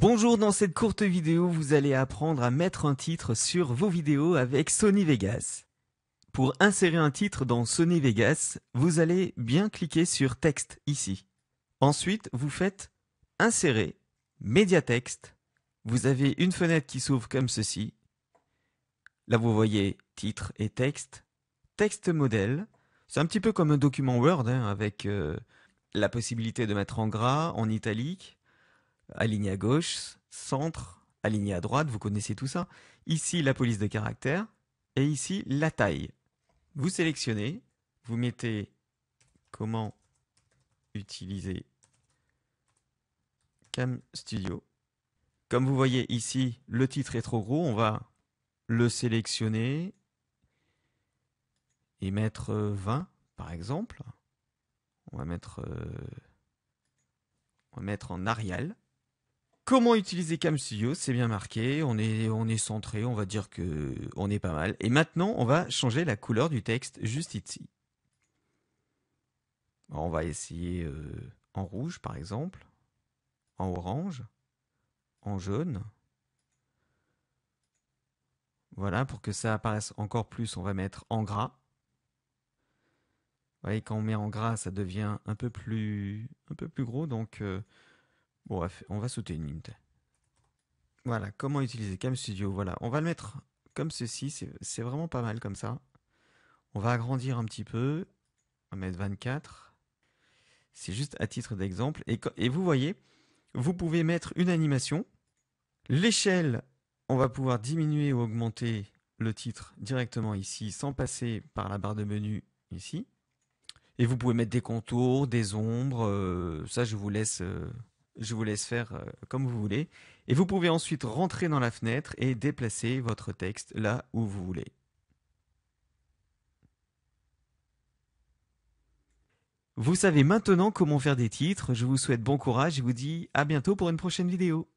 Bonjour, dans cette courte vidéo, vous allez apprendre à mettre un titre sur vos vidéos avec Sony Vegas. Pour insérer un titre dans Sony Vegas, vous allez bien cliquer sur Texte ici. Ensuite, vous faites Insérer, Média Texte. Vous avez une fenêtre qui s'ouvre comme ceci. Là, vous voyez Titre et Texte. Texte modèle. C'est un petit peu comme un document Word hein, avec euh, la possibilité de mettre en gras, en italique aligné à gauche, centre, aligné à droite, vous connaissez tout ça. Ici, la police de caractère, et ici, la taille. Vous sélectionnez, vous mettez comment utiliser Cam Studio. Comme vous voyez ici, le titre est trop gros, on va le sélectionner et mettre 20 euh, par exemple. On va mettre, euh, on va mettre en Arial. Comment utiliser Studio C'est bien marqué, on est, on est centré, on va dire que on est pas mal. Et maintenant, on va changer la couleur du texte juste ici. On va essayer euh, en rouge par exemple, en orange, en jaune. Voilà, pour que ça apparaisse encore plus, on va mettre en gras. Vous voyez, quand on met en gras, ça devient un peu plus, un peu plus gros, donc... Euh, on va sauter une minute. Voilà, comment utiliser Cam Studio Voilà, on va le mettre comme ceci, c'est vraiment pas mal comme ça. On va agrandir un petit peu, on va mettre 24. C'est juste à titre d'exemple. Et, vous voyez, vous pouvez mettre une animation. L'échelle, on va pouvoir diminuer ou augmenter le titre directement ici, sans passer par la barre de menu ici. Et vous pouvez mettre des contours, des ombres. Euh, ça, je vous laisse... Euh, je vous laisse faire euh, comme vous voulez. Et vous pouvez ensuite rentrer dans la fenêtre et déplacer votre texte là où vous voulez. Vous savez maintenant comment faire des titres. Je vous souhaite bon courage et vous dis à bientôt pour une prochaine vidéo.